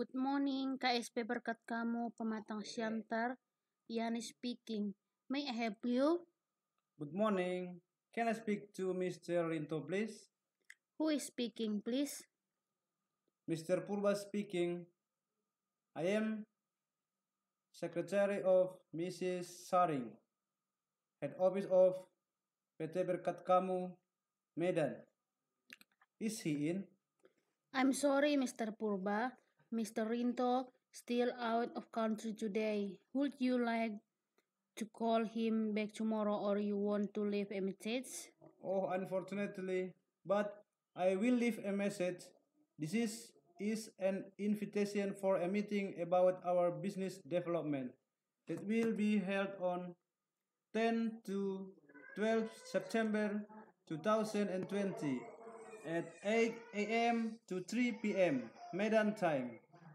Good morning, KSP berkat kamu, pematang siantar, Yani speaking. May I help you? Good morning. Can I speak to Mr. Rinto, please? Who is speaking, please? Mr. Purba speaking. I am Secretary of Mrs. Saring, Head Office of PT Berkat Kamu, Medan. Is he in? I'm sorry, Mr. Purba. Mr. Rinto, still out of country today. Would you like to call him back tomorrow or you want to leave a message? Oh, unfortunately, but I will leave a message. This is, is an invitation for a meeting about our business development. It will be held on 10 to 12 September 2020 at 8 a.m. to 3 p.m. Medan time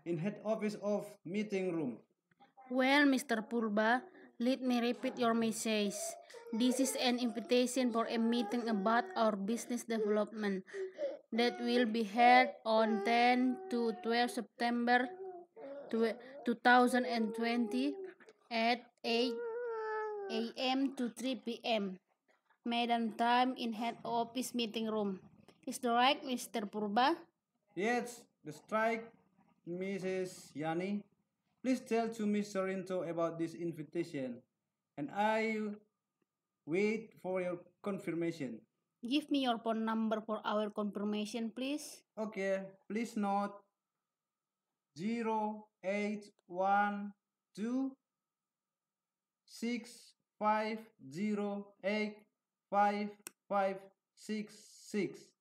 in head office of meeting room. Well, Mr. Purba, let me repeat your message. This is an invitation for a meeting about our business development that will be held on 10 to 12 September 2020 at 8 a.m. to 3 p.m. Medan time in head office meeting room. Is the right, Mr. Purba? Yes, the strike, Mrs. Yani. Please tell to Miss Sorrento about this invitation, and I wait for your confirmation. Give me your phone number for our confirmation, please. Okay, please note zero eight one two six five zero eight five five six six.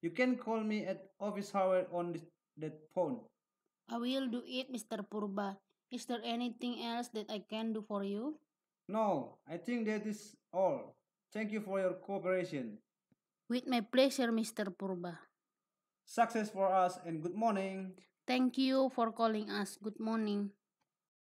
You can call me at office hour on this, that phone. I will do it, Mr. Purba. Is there anything else that I can do for you? No, I think that is all. Thank you for your cooperation. With my pleasure, Mr. Purba. Success for us and good morning. Thank you for calling us. Good morning.